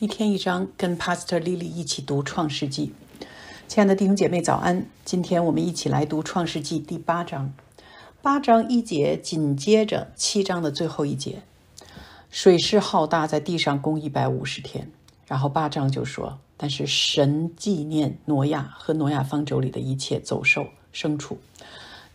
一天一章，跟 Pastor Lily 一起读《创世纪》。亲爱的弟兄姐妹，早安！今天我们一起来读《创世纪》第八章，八章一节紧接着七章的最后一节。水势浩大，在地上攻一百五十天。然后八章就说：“但是神纪念挪亚和挪亚方舟里的一切走兽、牲畜。”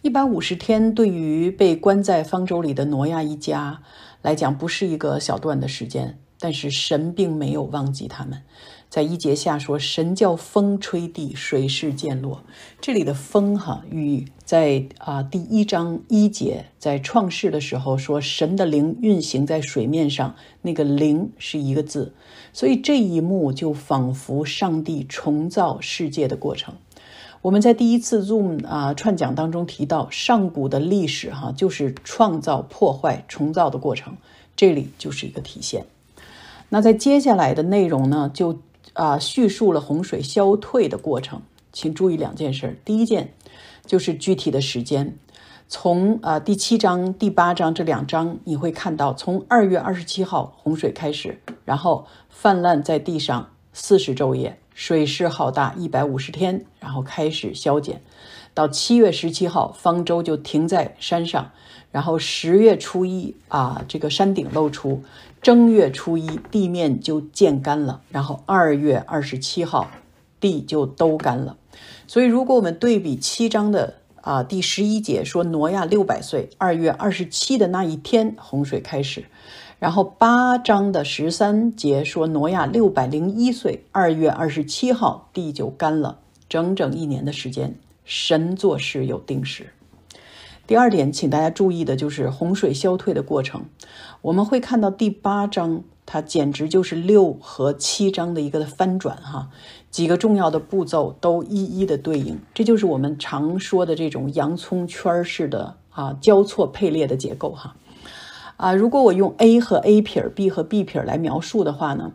一百五十天对于被关在方舟里的挪亚一家来讲，不是一个小段的时间。但是神并没有忘记他们，在一节下说，神叫风吹地，水势渐落。这里的风哈与在啊第一章一节在创世的时候说，神的灵运行在水面上，那个灵是一个字，所以这一幕就仿佛上帝重造世界的过程。我们在第一次 Zoom 啊串讲当中提到，上古的历史哈就是创造、破坏、重造的过程，这里就是一个体现。那在接下来的内容呢，就啊叙述了洪水消退的过程。请注意两件事，第一件就是具体的时间，从啊第七章、第八章这两章你会看到，从二月二十七号洪水开始，然后泛滥在地上四十昼夜，水势浩大一百五十天，然后开始消减。到七月十七号，方舟就停在山上，然后十月初一啊，这个山顶露出，正月初一地面就渐干了，然后二月二十七号，地就都干了。所以，如果我们对比七章的啊第十一节说挪亚六百岁，二月二十七的那一天洪水开始，然后八章的十三节说挪亚六百零一岁，二月二十七号地就干了，整整一年的时间。神做事有定时。第二点，请大家注意的就是洪水消退的过程。我们会看到第八章，它简直就是六和七章的一个翻转哈，几个重要的步骤都一一的对应。这就是我们常说的这种洋葱圈式的啊交错配列的结构哈。啊，如果我用 A 和 A 撇，B 和 B 撇来描述的话呢，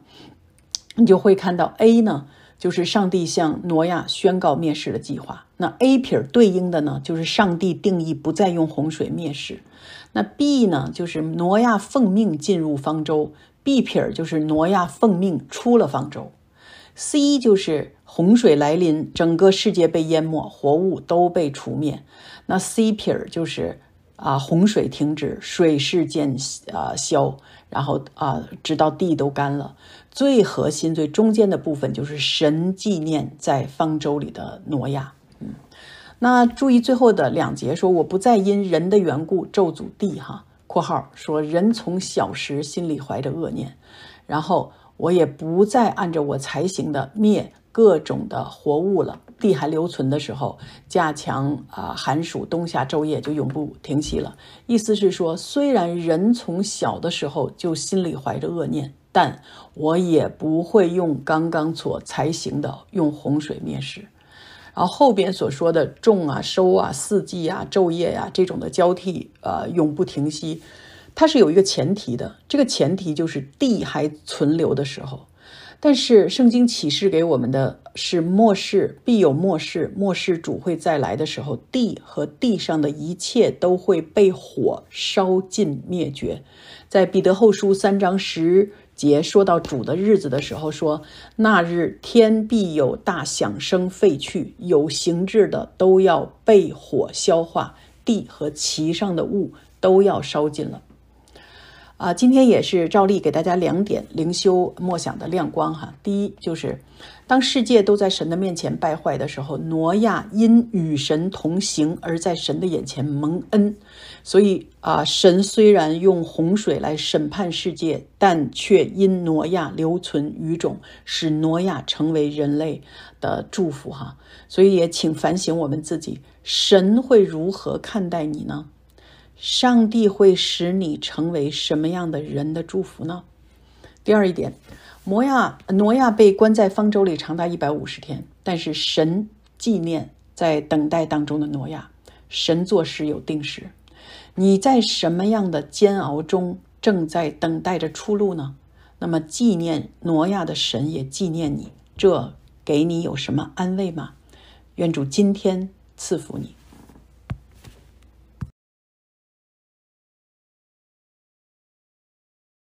你就会看到 A 呢。就是上帝向挪亚宣告灭世的计划。那 A 撇对应的呢，就是上帝定义不再用洪水灭世。那 B 呢，就是挪亚奉命进入方舟。B 撇就是挪亚奉命出了方舟。C 就是洪水来临，整个世界被淹没，活物都被除灭。那 C 撇就是。啊，洪水停止，水势渐啊消，然后啊，直到地都干了。最核心、最中间的部分就是神纪念在方舟里的挪亚。嗯，那注意最后的两节说，我不再因人的缘故咒诅地哈（括号说人从小时心里怀着恶念），然后我也不再按着我才行的灭各种的活物了。地还留存的时候，加强啊寒暑冬夏昼夜就永不停息了。意思是说，虽然人从小的时候就心里怀着恶念，但我也不会用刚刚所才行的用洪水灭世。然后后边所说的种啊收啊四季啊昼夜啊这种的交替啊永不停息，它是有一个前提的，这个前提就是地还存留的时候。但是圣经启示给我们的是末世必有末世，末世主会再来的时候，地和地上的一切都会被火烧尽灭绝。在彼得后书三章十节说到主的日子的时候，说那日天必有大响声废去，有形质的都要被火消化，地和其上的物都要烧尽了。啊，今天也是照例给大家两点灵修默想的亮光哈。第一就是，当世界都在神的面前败坏的时候，挪亚因与神同行而在神的眼前蒙恩，所以啊，神虽然用洪水来审判世界，但却因挪亚留存鱼种，使挪亚成为人类的祝福哈。所以也请反省我们自己，神会如何看待你呢？上帝会使你成为什么样的人的祝福呢？第二一点，摩亚、挪亚被关在方舟里长达一百五十天，但是神纪念在等待当中的挪亚，神做事有定时。你在什么样的煎熬中，正在等待着出路呢？那么纪念挪亚的神也纪念你，这给你有什么安慰吗？愿主今天赐福你。